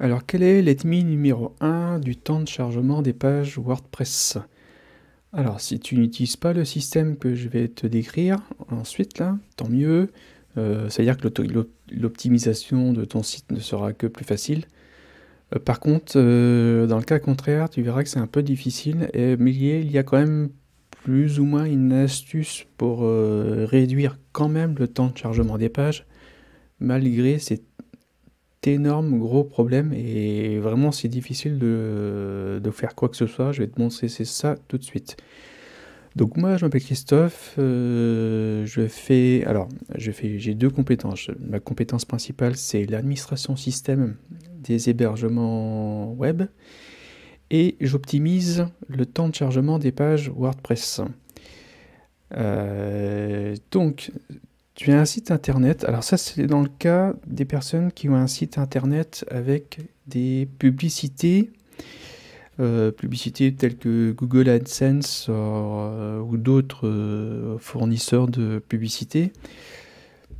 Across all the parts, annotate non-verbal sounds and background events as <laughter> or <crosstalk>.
Alors, quel est l'ethnie numéro 1 du temps de chargement des pages WordPress Alors, si tu n'utilises pas le système que je vais te décrire ensuite, là, tant mieux. Euh, c'est-à-dire que l'optimisation de ton site ne sera que plus facile. Euh, par contre, euh, dans le cas contraire, tu verras que c'est un peu difficile, et, mais il y a quand même plus ou moins une astuce pour réduire quand même le temps de chargement des pages, malgré ces énorme gros problème et vraiment c'est difficile de, faire quoi que ce soit. Je vais te montrer c'est ça tout de suite. Donc moi je m'appelle Christophe, euh, je fais alors je fais j'ai deux compétences. Ma compétence principale c'est l'administration système des hébergements web et j'optimise le temps de chargement des pages WordPress. Euh, donc tu as un site internet. Alors ça, c'est dans le cas des personnes qui ont un site internet avec des publicités, euh, publicités telles que Google AdSense euh, ou d'autres euh, fournisseurs de publicités.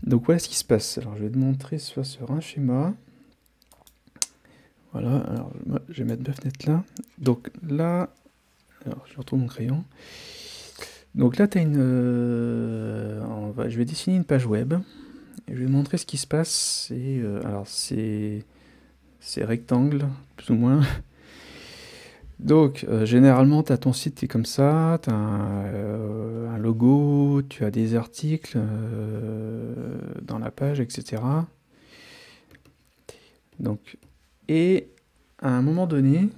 Donc voilà ce qui se passe. Alors je vais te montrer soit sur un schéma. Voilà, alors je vais mettre ma fenêtre là. Donc là, je retrouve mon crayon. Donc là, tu as une. Euh, va, je vais dessiner une page web. Et je vais montrer ce qui se passe. Et, euh, alors, c'est. C'est rectangle, plus ou moins. <laughs> Donc, euh, généralement, tu as ton site qui est comme ça, tu as un, logo, tu as des articles dans la page, etc. Donc, et à un moment donné,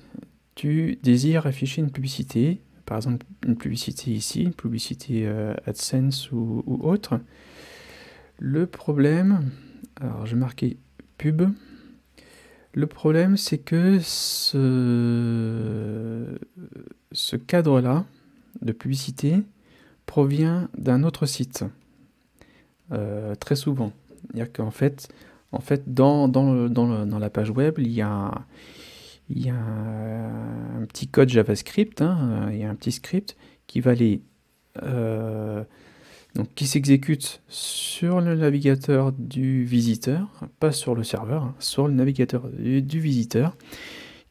tu désires afficher une publicité par exemple une publicité ici, une publicité euh, AdSense ou, autre. Le problème, alors j'ai marqué pub, le problème c'est que ce, ce cadre-là de publicité provient d'un autre site, euh, très souvent. C'est-à-dire qu'en fait, en fait dans, dans, dans, dans la page web, il y a... Un, il y a un, petit code JavaScript, hein, euh, il y a un petit script qui va aller euh, donc qui s'exécute sur le navigateur du visiteur, pas sur le serveur, hein, sur le navigateur du, visiteur,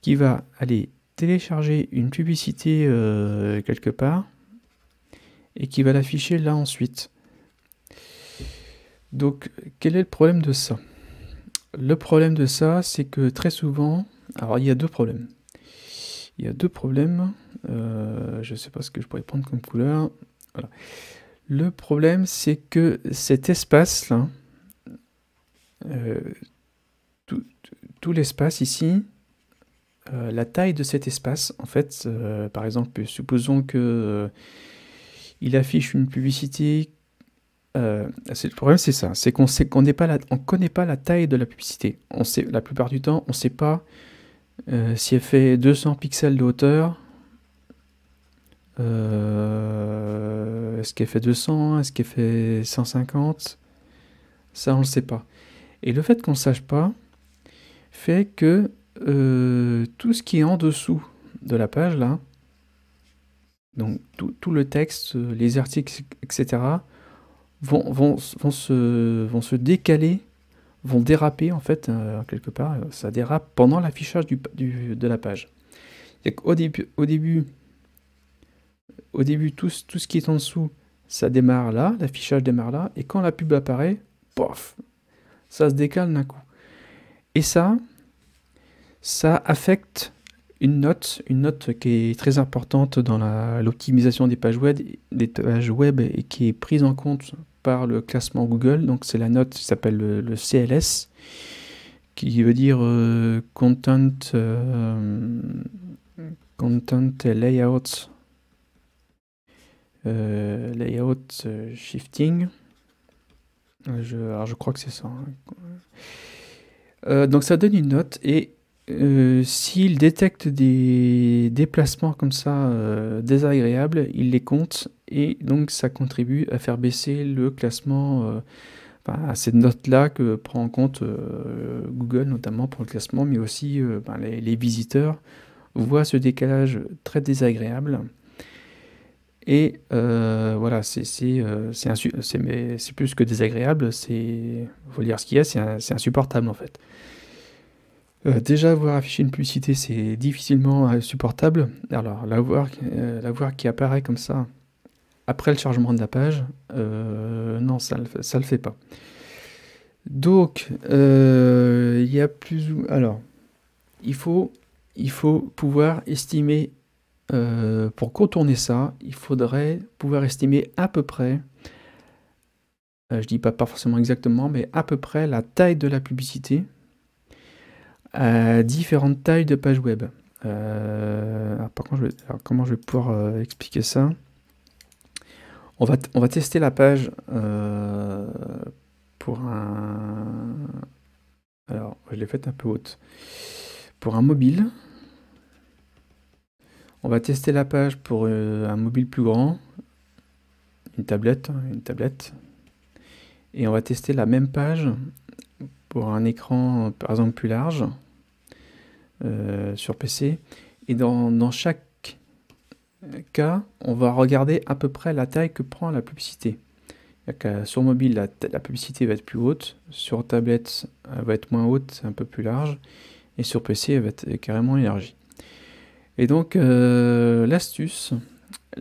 qui va aller télécharger une publicité euh, quelque part et qui va l'afficher là ensuite. Donc quel est le problème de ça Le problème de ça, c'est que très souvent, alors il y a deux problèmes. Il y a deux problèmes. Euh, je ne sais pas ce que je pourrais prendre comme couleur. Le problème, c'est que cet espace-là, euh, tout, l'espace ici, euh, la taille de cet espace, en fait, par exemple, supposons que il affiche une publicité. le problème, c'est ça, c'est qu'on ne connaît pas la taille de la publicité. On sait, la plupart du temps, on ne sait pas euh, si elle fait 200 pixels de hauteur, euh, est-ce qu'elle fait 200 Est-ce qu'elle fait 150 Ça, on ne le sait pas. Et le fait qu'on ne sache pas fait que euh, tout ce qui est en dessous de la page, là, donc tout, le texte, les articles, etc., vont se décaler vont déraper en fait euh, quelque part, euh, ça dérape pendant l'affichage du, de la page. Au début, au début, au début tout, ce qui est en dessous, ça démarre là, l'affichage démarre là, et quand la pub apparaît, pof, ça se décale d'un coup. Et ça, ça affecte une note, une note qui est très importante dans l'optimisation des pages web, des pages web et qui est prise en compte par le classement Google. Donc c'est la note qui s'appelle le, CLS, qui veut dire euh, Content, euh, Content Layout, euh, Layout Shifting. Je, alors je crois que c'est ça. Hein. donc ça donne une note et s'il détecte des déplacements comme ça désagréables, il les compte et donc ça contribue à faire baisser le classement, euh, à cette note-là que prend en compte euh, Google notamment pour le classement, mais aussi euh, ben, les, visiteurs voient ce décalage très désagréable. Et voilà, c'est plus que désagréable, c'est faut lire ce qu'il y a, c'est insupportable en fait. déjà, voir afficher une publicité, c'est difficilement supportable. Alors, la voir, la voir, qui apparaît comme ça après le chargement de la page, euh, non, ça ne le fait pas. Donc, euh, il y a plus ou... Alors, il faut, il faut pouvoir estimer, euh, pour contourner ça, il faudrait pouvoir estimer à peu près, je ne dis pas, forcément exactement, mais à peu près la taille de la publicité à différentes tailles de page web. Ah, par contre, alors, comment je vais pouvoir expliquer ça on va, tester la page euh, pour un... Alors, je l'ai faite un peu haute. Pour un mobile. On va tester la page pour euh, un mobile plus grand. Une tablette, hein, une tablette. Et on va tester la même page pour un écran, par exemple, plus large. Euh, sur PC. Et dans chaque cas, on va regarder à peu près la taille que prend la publicité. Sur mobile, la, publicité va être plus haute, sur tablette, elle euh, va être moins haute, un peu plus large, et sur PC, elle va être carrément élargie. Et donc, euh, l'astuce,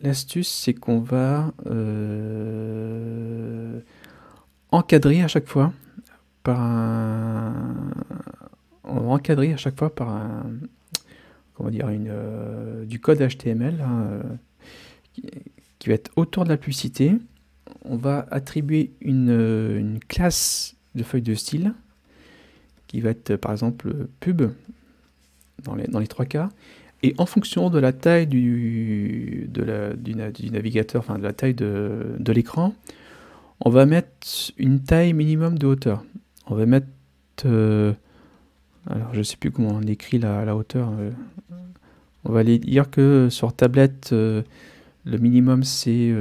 l'astuce, c'est qu'on va euh, encadrer à chaque fois par un, on va encadrer à chaque fois par un, dire, une, euh, du code HTML hein, euh, qui, va être autour de la publicité. On va attribuer euh, une, classe de feuilles de style qui va être par exemple pub dans les, dans les trois cas. Et en fonction de la taille du, de la, du, du navigateur, enfin de la taille de, l'écran, on va mettre une taille minimum de hauteur. On va mettre. alors je sais plus comment on écrit la, hauteur. On va aller dire que sur tablette, euh, le minimum c'est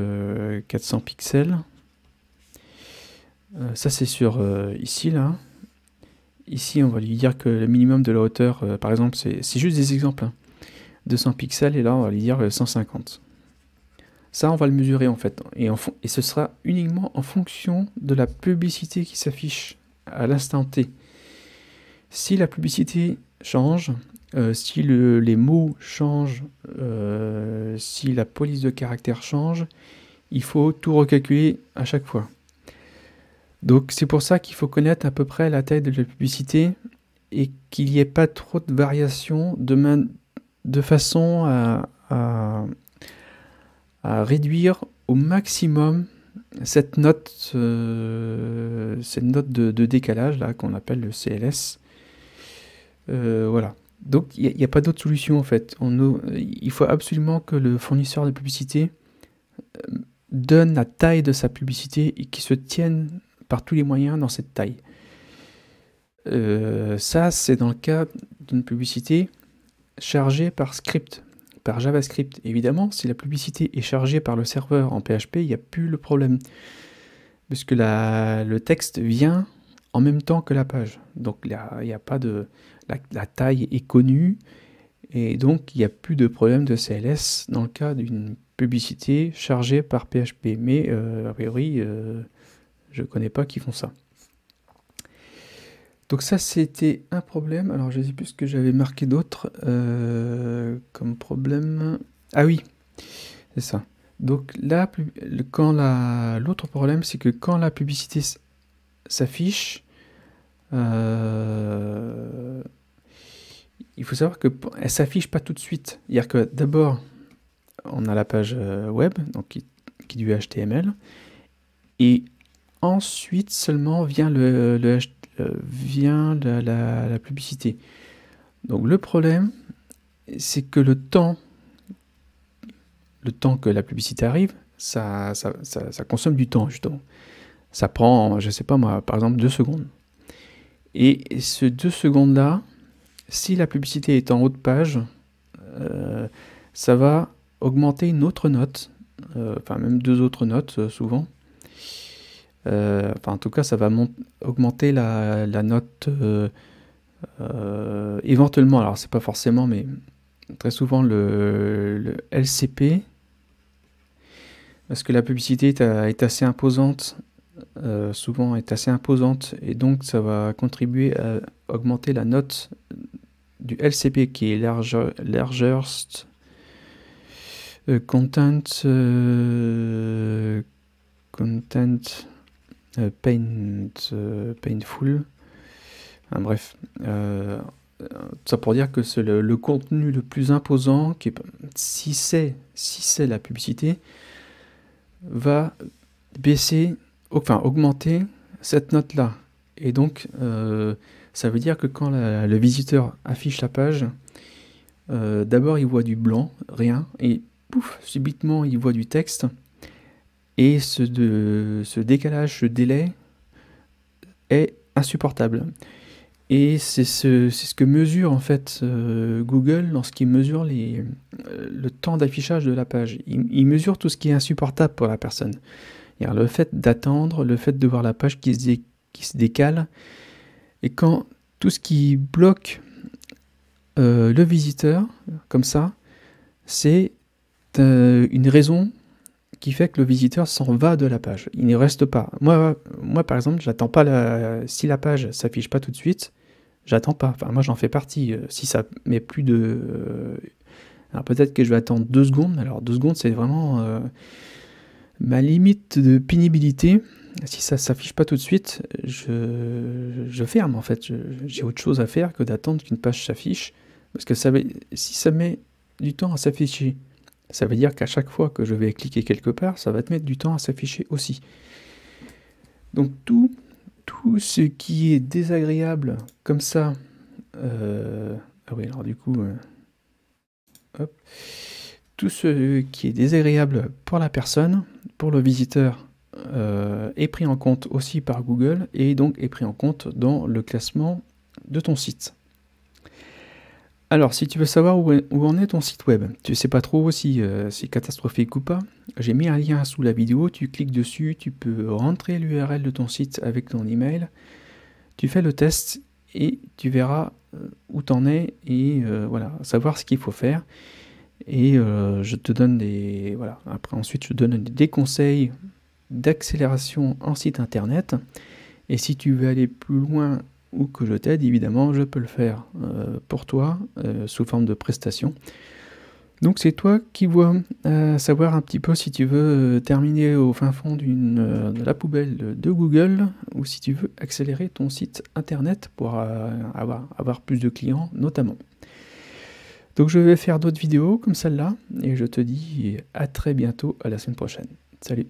400 euh, pixels. Euh, ça c'est sur ici là. Ici on va lui dire que le minimum de la hauteur, par exemple, c'est juste des exemples. 200 hein. pixels et là on va lui dire 150. Ça on va le mesurer en fait. Et, en et ce sera uniquement en fonction de la publicité qui s'affiche à l'instant T. Si la publicité change, euh, si les mots changent, euh, si la police de caractère change, il faut tout recalculer à chaque fois. Donc c'est pour ça qu'il faut connaître à peu près la taille de la publicité et qu'il n'y ait pas trop de variations de, de façon à, réduire au maximum cette note, euh, cette note de, décalage là qu'on appelle le CLS. voilà. Donc il n'y a, pas d'autre solution en fait. Euh, il faut absolument que le fournisseur de publicité euh, donne la taille de sa publicité et qu'il se tienne par tous les moyens dans cette taille. Euh, ça, c'est dans le cas d'une publicité chargée par script, par JavaScript. Évidemment, si la publicité est chargée par le serveur en PHP, il n'y a plus le problème. Puisque la, le texte vient même temps que la page. Donc il n'y a, pas de. La, taille est connue et donc il n'y a plus de problème de CLS dans le cas d'une publicité chargée par PHP. Mais euh, a priori, euh, je connais pas qui font ça. Donc ça c'était un problème. Alors je sais plus ce que j'avais marqué d'autres euh, comme problème. Ah oui, c'est ça. Donc là, quand la l'autre problème, c'est que quand la publicité s'affiche, euh, il faut savoir qu'elle ne s'affiche pas tout de suite. cest que d'abord, on a la page euh, web, donc qui, est du HTML, et ensuite seulement vient, le, euh, vient la, la, publicité. Donc le problème, c'est que le temps, le temps que la publicité arrive, ça, ça, consomme du temps justement. Ça prend, je sais pas moi, par exemple deux secondes. Et ce deux secondes-là, si la publicité est en haut de page, euh, ça va augmenter une autre note, euh, enfin même deux autres notes euh, souvent. enfin en tout cas, ça va augmenter la, note éventuellement. Alors c'est pas forcément, mais très souvent le, LCP, parce que la publicité est assez imposante euh, souvent est assez imposante et donc ça va contribuer à augmenter la note du LCP qui est large, largest euh, content euh, content paint painful bref ça pour dire que c'est le, contenu le plus imposant qui si c'est si c'est la publicité va baisser enfin, augmenter cette note-là. Et donc, euh, ça veut dire que quand le visiteur affiche la page, euh, d'abord il voit du blanc, rien, et pouf, subitement il voit du texte. Et ce, ce décalage, ce délai est insupportable. Et c'est ce, que mesure en fait euh, Google lorsqu'il mesure les, le temps d'affichage de la page. il mesure tout ce qui est insupportable pour la personne. Le fait d'attendre, le fait de voir la page qui se, qui se décale, et quand tout ce qui bloque euh, le visiteur, comme ça, c'est euh, une raison qui fait que le visiteur s'en va de la page. Il ne reste pas. Moi, moi par exemple, j'attends pas si la page s'affiche pas tout de suite, j'attends pas. Enfin, moi, j'en fais partie. Euh, si ça met plus de, alors peut-être que je vais attendre deux secondes. Alors deux secondes, c'est vraiment. Ma limite de pénibilité, si ça s'affiche pas tout de suite, je, ferme en fait. J'ai autre chose à faire que d'attendre qu'une page s'affiche. Parce que ça, si ça met du temps à s'afficher, ça veut dire qu'à chaque fois que je vais cliquer quelque part, ça va te mettre du temps à s'afficher aussi. Donc tout, tout ce qui est désagréable comme ça. Euh, ah oui, alors du coup. Euh, tout ce qui est désagréable pour la personne, pour le visiteur euh, est pris en compte aussi par Google et donc est pris en compte dans le classement de ton site. Alors, si tu veux savoir où, en est ton site web, tu ne sais pas trop si euh, c'est catastrophique ou pas, j'ai mis un lien sous la vidéo, tu cliques dessus, tu peux rentrer l'URL de ton site avec ton email, tu fais le test et tu verras euh, où t'en es et voilà, savoir ce qu'il faut faire. Et euh, je te donne des. Voilà. Après, ensuite, je donne des conseils d'accélération en site internet. Et si tu veux aller plus loin ou que je t'aide, évidemment, je peux le faire euh, pour toi euh, sous forme de prestation. Donc c'est toi qui vois savoir un petit peu si tu veux terminer au fin fond de la poubelle de, Google ou si tu veux accélérer ton site internet pour avoir plus de clients notamment. Donc je vais faire d'autres vidéos comme celle-là, et je te dis à très bientôt à la semaine prochaine. Salut